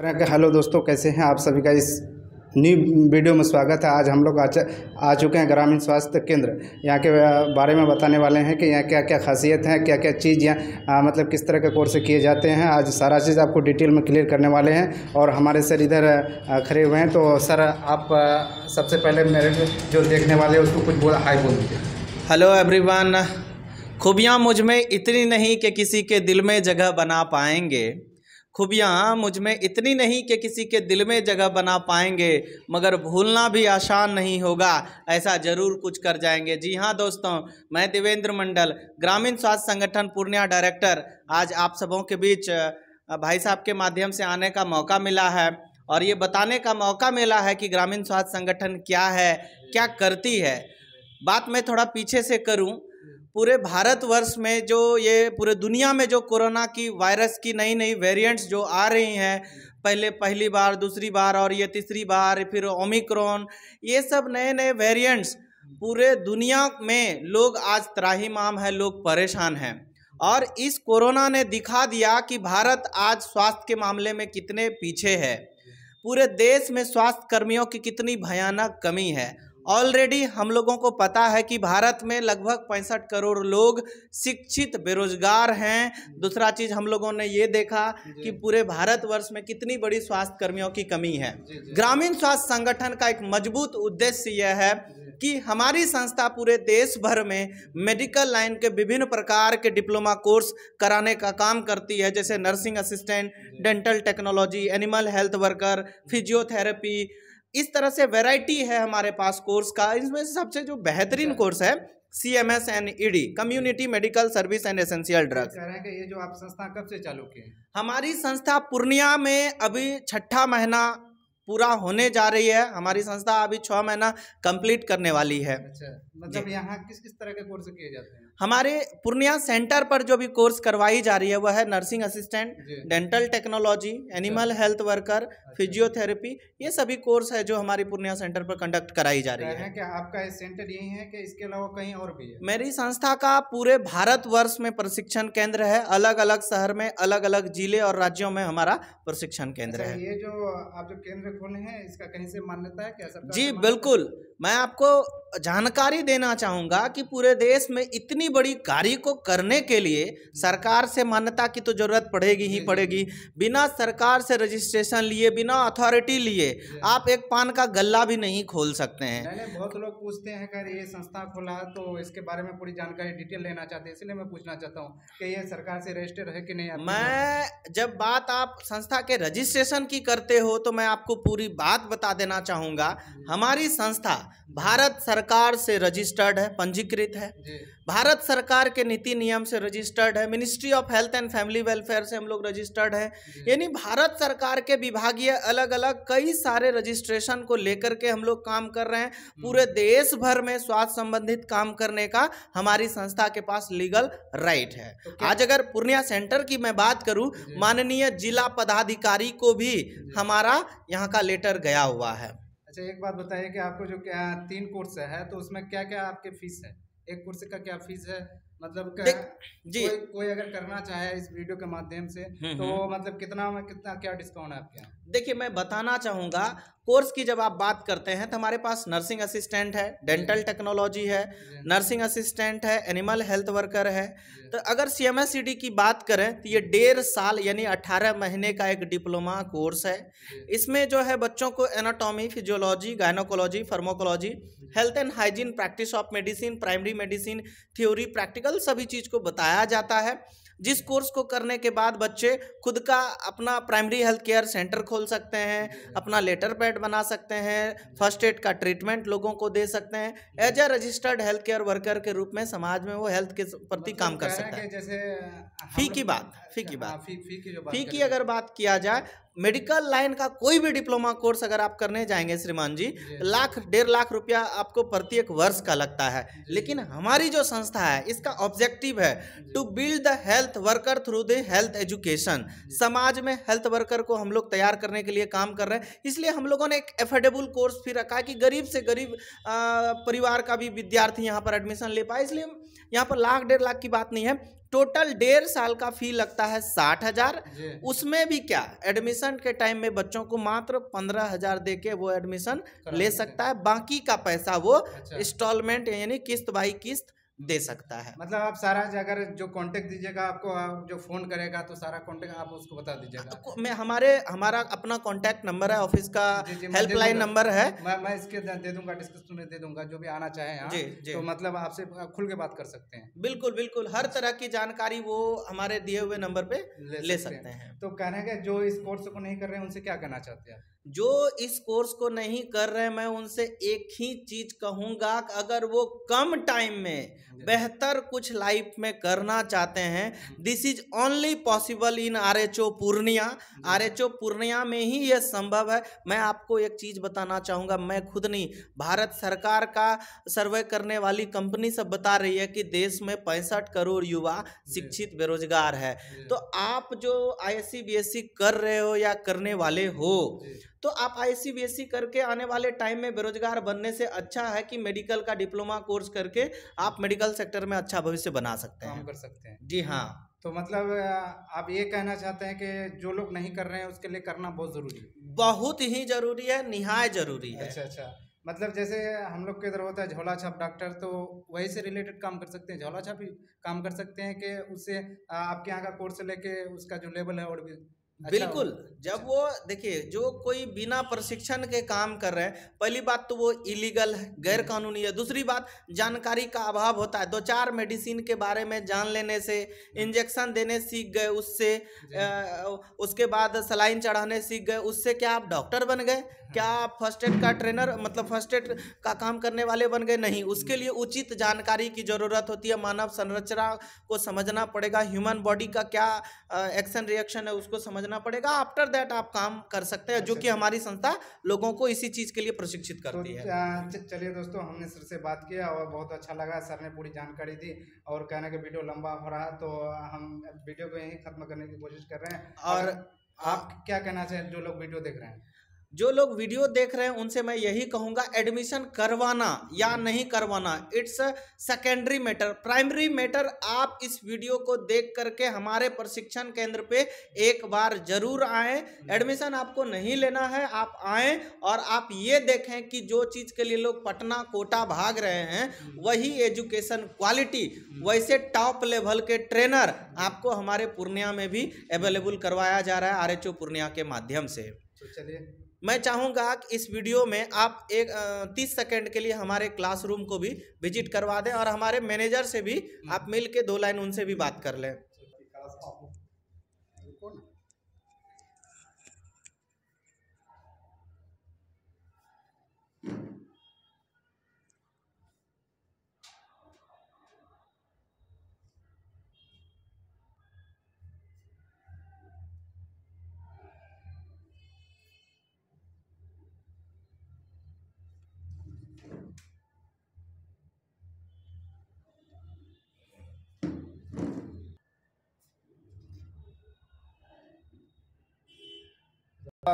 तरह के हेलो दोस्तों कैसे हैं आप सभी का इस न्यू वीडियो में स्वागत है आज हम लोग आ, आ चुके हैं ग्रामीण स्वास्थ्य केंद्र यहाँ के बारे में बताने वाले हैं कि यहाँ क्या क्या खासियत है क्या क्या चीज़ यहाँ मतलब किस तरह के कोर्स किए जाते हैं आज सारा चीज़ आपको डिटेल में क्लियर करने वाले हैं और हमारे सर इधर खड़े हुए हैं तो सर आप सबसे पहले मेरे जो देखने वाले हैं उसको कुछ बोला हाई बोल दीजिए हेलो वन खूबियाँ मुझ में इतनी नहीं कि किसी के दिल में जगह बना पाएंगे खूबियाँ मुझ में इतनी नहीं कि किसी के दिल में जगह बना पाएंगे मगर भूलना भी आसान नहीं होगा ऐसा जरूर कुछ कर जाएंगे जी हाँ दोस्तों मैं देवेंद्र मंडल ग्रामीण स्वास्थ्य संगठन पूर्णिया डायरेक्टर आज आप सबों के बीच भाई साहब के माध्यम से आने का मौका मिला है और ये बताने का मौका मिला है कि ग्रामीण स्वास्थ्य संगठन क्या है क्या करती है बात मैं थोड़ा पीछे से करूँ पूरे भारतवर्ष में जो ये पूरे दुनिया में जो कोरोना की वायरस की नई नई वेरिएंट्स जो आ रही हैं पहले पहली बार दूसरी बार और ये तीसरी बार फिर ओमिक्रॉन ये सब नए नए वेरिएंट्स पूरे दुनिया में लोग आज माम है लोग परेशान हैं और इस कोरोना ने दिखा दिया कि भारत आज स्वास्थ्य के मामले में कितने पीछे है पूरे देश में स्वास्थ्य कर्मियों की कितनी भयानक कमी है ऑलरेडी हम लोगों को पता है कि भारत में लगभग पैंसठ करोड़ लोग शिक्षित बेरोजगार हैं दूसरा चीज़ हम लोगों ने ये देखा कि पूरे भारतवर्ष में कितनी बड़ी स्वास्थ्य कर्मियों की कमी है ग्रामीण स्वास्थ्य संगठन का एक मजबूत उद्देश्य यह है कि हमारी संस्था पूरे देश भर में मेडिकल लाइन के विभिन्न प्रकार के डिप्लोमा कोर्स कराने का काम करती है जैसे nursing assistant dental technology animal health worker physiotherapy इस तरह से वैरायटी है हमारे पास कोर्स का इसमें सबसे जो बेहतरीन कोर्स अच्छा। है C M S E ED community medical service and essential drugs ये जो आप संस्था कब से चालू की हमारी संस्था पूर्णिया में अभी छठा महीना पूरा होने जा रही है हमारी संस्था अभी छः महीना कंप्लीट करने वाली है अच्छा मतलब यहाँ किस किस तरह के कोर्स किए जाते हैं हमारे पूर्णिया सेंटर पर जो भी कोर्स करवाई जा रही है वह है nursing assistant dental technology animal health worker physiotherapy ये सभी कोर्स है जो हमारी पूर्णिया सेंटर पर कंडक्ट कराई जा रही तो है क्या आपका सेंटर यही है कि इसके अलावा कहीं और भी है मेरी संस्था का पूरे भारत वर्ष में प्रशिक्षण केंद्र है अलग अलग शहर में अलग अलग जिले और राज्यों में हमारा प्रशिक्षण केंद्र अच्छा, है ये जो आप जो केंद्र भूल हैं इसका कहीं से मान्यता है क्या सर जी बिल्कुल मैं आपको जानकारी देना चाहूँगा कि पूरे देश में इतनी बड़ी कार्य को करने के लिए सरकार से मान्यता की तो ज़रूरत पड़ेगी ही पड़ेगी बिना सरकार से रजिस्ट्रेशन लिए बिना अथॉरिटी लिए आप एक पान का गल्ला भी नहीं खोल सकते हैं नहीं, नहीं, बहुत लोग पूछते हैं अगर ये संस्था खोला तो इसके बारे में पूरी जानकारी डिटेल लेना चाहते हैं इसलिए मैं पूछना चाहता हूँ कि ये सरकार से रजिस्टर है कि नहीं मैं जब बात आप संस्था के रजिस्ट्रेशन की करते हो तो मैं आपको पूरी बात बता देना चाहूँगा हमारी संस्था भारत सरकार सरकार से रजिस्टर्ड है पंजीकृत है भारत सरकार के नीति नियम से रजिस्टर्ड है ministry of health and family welfare से हम लोग रजिस्टर्ड है यानी भारत सरकार के विभागीय अलग अलग कई सारे रजिस्ट्रेशन को लेकर के हम लोग काम कर रहे हैं हम्म। पूरे देश भर में स्वास्थ्य संबंधित काम करने का हमारी संस्था के पास लीगल राइट है okay. तो आज अगर पूर्णिया सेंटर की मैं बात करूं माननीय जिला पदाधिकारी को भी हमारा यहाँ का लेटर गया हुआ है अच्छा एक बात बताइए कि आपको जो क्या तीन कोर्स है तो उसमें क्या क्या आपके फीस है एक कोर्स का क्या फीस है मतलब जी कोई, अगर करना चाहे इस वीडियो के माध्यम से हम्म, तो हम्म। मतलब कितना में कितना क्या डिस्काउंट है आपके यहाँ देखिए मैं बताना चाहूँगा कोर्स की जब आप बात करते हैं तो हमारे पास नर्सिंग असिस्टेंट है डेंटल टेक्नोलॉजी है नर्सिंग असिस्टेंट है एनिमल हेल्थ वर्कर है तो अगर सी की बात करें तो ये डेढ़ साल यानी अट्ठारह महीने का एक डिप्लोमा कोर्स है इसमें जो है बच्चों को anatomy physiology gynaecology pharmacology health and hygiene practice of medicine primary medicine theory practical practical सभी चीज़ को बताया जाता है जिस कोर्स को करने के बाद बच्चे खुद का अपना प्राइमरी हेल्थ केयर सेंटर खोल सकते हैं अपना लेटर पैड बना सकते हैं फर्स्ट एड का ट्रीटमेंट लोगों को दे सकते हैं as a registered health care worker के रूप में समाज में वो हेल्थ के प्रति काम कर मतलब सकता है जैसे फी हाँ, की बात फी की हाँ, बात फी की अगर बात किया जाए मेडिकल लाइन का कोई भी डिप्लोमा कोर्स अगर आप करने जाएंगे श्रीमान जी लाख डेढ़ लाख रुपया आपको प्रत्येक वर्ष का लगता है लेकिन हमारी जो संस्था है इसका ऑब्जेक्टिव है to build the health worker through the health education समाज में हेल्थ वर्कर को हम लोग तैयार करने के लिए काम कर रहे हैं इसलिए हम लोगों ने एक एफोर्डेबल कोर्स भी रखा कि गरीब से गरीब परिवार का भी विद्यार्थी यहाँ पर एडमिशन ले पाए इसलिए यहाँ पर लाख डेढ़ लाख की बात नहीं है टोटल डेढ़ साल का फी लगता है साठ हजार उसमें भी क्या एडमिशन के टाइम में बच्चों को मात्र पंद्रह हजार दे के वो एडमिशन ले सकता है बाकी का पैसा वो इंस्टॉलमेंट अच्छा। यानी किस्त बाई किस्त दे सकता है मतलब आप सारा अगर जो कांटेक्ट दीजिएगा आपको आप जो फ़ोन करेगा तो सारा कांटेक्ट आप उसको बता दीजिएगा तो मैं हमारे हमारा अपना कांटेक्ट नंबर है ऑफिस का हेल्पलाइन नंबर है मैं मैं इसके दे दूंगा डिस्कशन में दे दूंगा जो भी आना चाहे जी, जी। तो मतलब आपसे खुल के बात कर सकते हैं बिल्कुल बिल्कुल हर तरह की जानकारी वो हमारे दिए हुए नंबर पे ले सकते हैं तो कहने के जो इस कोर्स को नहीं कर रहे हैं उनसे क्या कहना चाहते हैं जो इस कोर्स को नहीं कर रहे मैं उनसे एक ही चीज कहूंगा अगर वो कम टाइम में बेहतर कुछ लाइफ में करना चाहते हैं this is only possible in R H O Purnia R H O Purnia में ही ये संभव है मैं आपको एक चीज बताना चाहूंगा मैं खुद नहीं भारत सरकार का सर्वे करने वाली कंपनी सब बता रही है कि देश में पैंसठ करोड़ युवा शिक्षित बेरोजगार है तो आप जो I S C B S C कर रहे हो या करने वाले हो तो आप आईसी सी e करके आने वाले टाइम में बेरोजगार बनने से अच्छा है कि मेडिकल का डिप्लोमा कोर्स करके आप मेडिकल सेक्टर में अच्छा भविष्य बना सकते हैं कर सकते हैं जी हाँ तो मतलब आप ये कहना चाहते हैं कि जो लोग नहीं कर रहे हैं उसके लिए करना बहुत ज़रूरी है बहुत ही ज़रूरी है निहाय ज़रूरी है अच्छा अच्छा मतलब जैसे हम लोग के इधर होता है झोला छाप डॉक्टर तो वही से रिलेटेड काम कर सकते हैं झोला छाप ही काम कर सकते हैं कि उससे आपके यहाँ का कोर्स लेके उसका जो लेवल है और भी अच्छा बिल्कुल जब अच्छा। वो देखिए जो कोई बिना प्रशिक्षण के काम कर रहे हैं पहली बात तो वो इलीगल है गैर कानूनी है दूसरी बात जानकारी का अभाव होता है दो चार मेडिसिन के बारे में जान लेने से इंजेक्शन देने सीख गए उससे आ, उसके बाद सलाइन चढ़ाने सीख गए उससे क्या आप डॉक्टर बन गए क्या आप फर्स्ट एड का ट्रेनर मतलब फर्स्ट एड का काम करने वाले बन गए नहीं उसके लिए उचित जानकारी की ज़रूरत होती है मानव संरचना को समझना पड़ेगा ह्यूमन बॉडी का क्या एक्शन रिएक्शन है उसको समझना पड़ेगा आफ्टर दैट आप काम कर सकते हैं जो कि अच्छा। हमारी संस्था लोगों को इसी चीज़ के लिए प्रशिक्षित तो करती है चलिए दोस्तों हमने सर से बात किया और बहुत अच्छा लगा सर ने पूरी जानकारी दी और कहने कि वीडियो लंबा हो रहा तो हम वीडियो को यहीं खत्म करने की कोशिश कर रहे हैं और आप क्या कहना चाहें जो लोग वीडियो देख रहे हैं जो लोग वीडियो देख रहे हैं उनसे मैं यही कहूँगा एडमिशन करवाना या हम्म। नहीं करवाना it's a secondary matter primary matter आप इस वीडियो को देख करके हमारे प्रशिक्षण केंद्र पे एक बार जरूर आए एडमिशन हम्म। आपको नहीं लेना है आप आए और आप ये देखें कि जो चीज़ के लिए लोग पटना कोटा भाग रहे हैं हम्म। वही एजुकेशन क्वालिटी वैसे टॉप लेवल के ट्रेनर आपको हमारे पूर्णिया में भी अवेलेबल करवाया जा रहा है आर पूर्णिया के माध्यम से तो चलिए मैं चाहूँगा कि इस वीडियो में आप एक तीस सेकेंड के लिए हमारे क्लासरूम को भी विजिट करवा दें और हमारे मैनेजर से भी हम्म। आप मिल के दो लाइन उनसे भी बात कर लें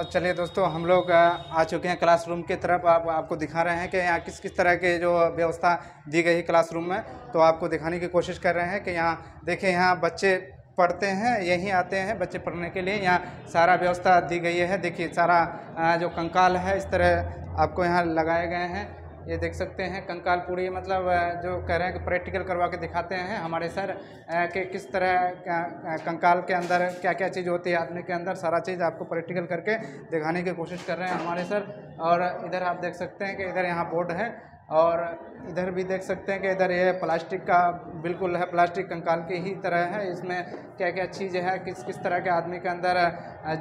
चलिए दोस्तों हम लोग आ चुके हैं क्लासरूम की तरफ आप आपको दिखा रहे हैं कि यहाँ किस किस तरह के जो व्यवस्था दी गई है क्लासरूम में तो आपको दिखाने की कोशिश कर रहे हैं कि यहाँ देखिए यहाँ बच्चे पढ़ते हैं यहीं आते हैं बच्चे पढ़ने के लिए यहाँ सारा व्यवस्था दी गई है देखिए सारा जो कंकाल है इस तरह आपको यहाँ लगाए गए हैं ये देख सकते हैं कंकालपुरी मतलब जो कह रहे हैं कि प्रैक्टिकल करवा के दिखाते हैं हमारे सर कि किस तरह कंकाल के अंदर क्या क्या चीज़ होती है आदमी के अंदर सारा चीज़ आपको प्रैक्टिकल करके दिखाने की कोशिश कर रहे हैं हमारे सर और इधर आप देख सकते हैं कि इधर यहाँ बोर्ड है और इधर भी देख सकते हैं कि इधर ये प्लास्टिक का बिल्कुल है प्लास्टिक कंकाल की ही तरह है इसमें क्या क्या चीज़ है किस किस तरह के आदमी के अंदर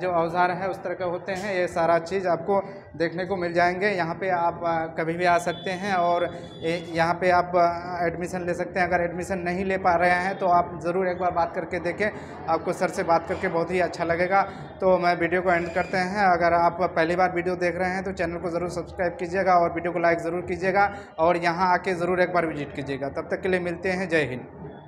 जो औजार है उस तरह के होते हैं ये सारा चीज़ आपको देखने को मिल जाएंगे यहाँ पे आप कभी भी आ सकते हैं और यहाँ पे आप एडमिशन ले सकते हैं अगर एडमिशन नहीं ले पा रहे हैं तो आप ज़रूर एक बार बात करके देखें आपको सर से बात करके बहुत ही अच्छा लगेगा तो मैं वीडियो को एंड करते हैं अगर आप पहली बार वीडियो देख रहे हैं तो चैनल को ज़रूर सब्सक्राइब कीजिएगा और वीडियो को लाइक ज़रूर कीजिएगा और यहाँ आके ज़रूर एक बार विजिट कीजिएगा तब तक के लिए मिलते हैं जय हिंद